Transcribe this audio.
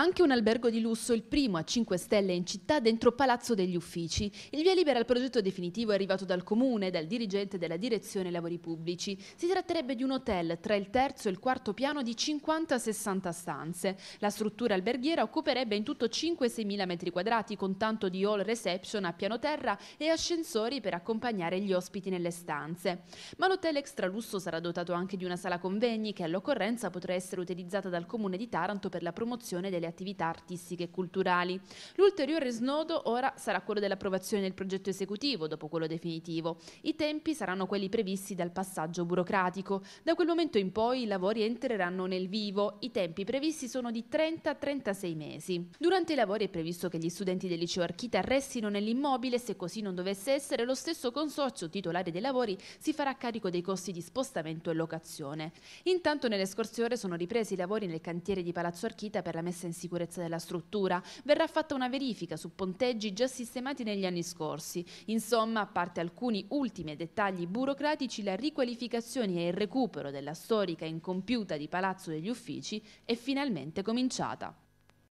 Anche un albergo di lusso, il primo a 5 stelle in città, dentro Palazzo degli Uffici. Il via libera al progetto definitivo è arrivato dal comune, dal dirigente della direzione lavori pubblici. Si tratterebbe di un hotel tra il terzo e il quarto piano di 50-60 stanze. La struttura alberghiera occuperebbe in tutto 5-6 mila metri quadrati, con tanto di hall reception a piano terra e ascensori per accompagnare gli ospiti nelle stanze. Ma l'hotel extra lusso sarà dotato anche di una sala convegni che all'occorrenza potrà essere utilizzata dal comune di Taranto per la promozione delle attività artistiche e culturali. L'ulteriore snodo ora sarà quello dell'approvazione del progetto esecutivo, dopo quello definitivo. I tempi saranno quelli previsti dal passaggio burocratico. Da quel momento in poi i lavori entreranno nel vivo. I tempi previsti sono di 30-36 mesi. Durante i lavori è previsto che gli studenti del liceo Archita restino nell'immobile se così non dovesse essere lo stesso consorzio titolare dei lavori si farà carico dei costi di spostamento e locazione. Intanto nelle scorse ore sono ripresi i lavori nel cantiere di Palazzo Archita per la messa in sicurezza della struttura, verrà fatta una verifica su ponteggi già sistemati negli anni scorsi. Insomma, a parte alcuni ultimi dettagli burocratici, la riqualificazione e il recupero della storica incompiuta di Palazzo degli Uffici è finalmente cominciata.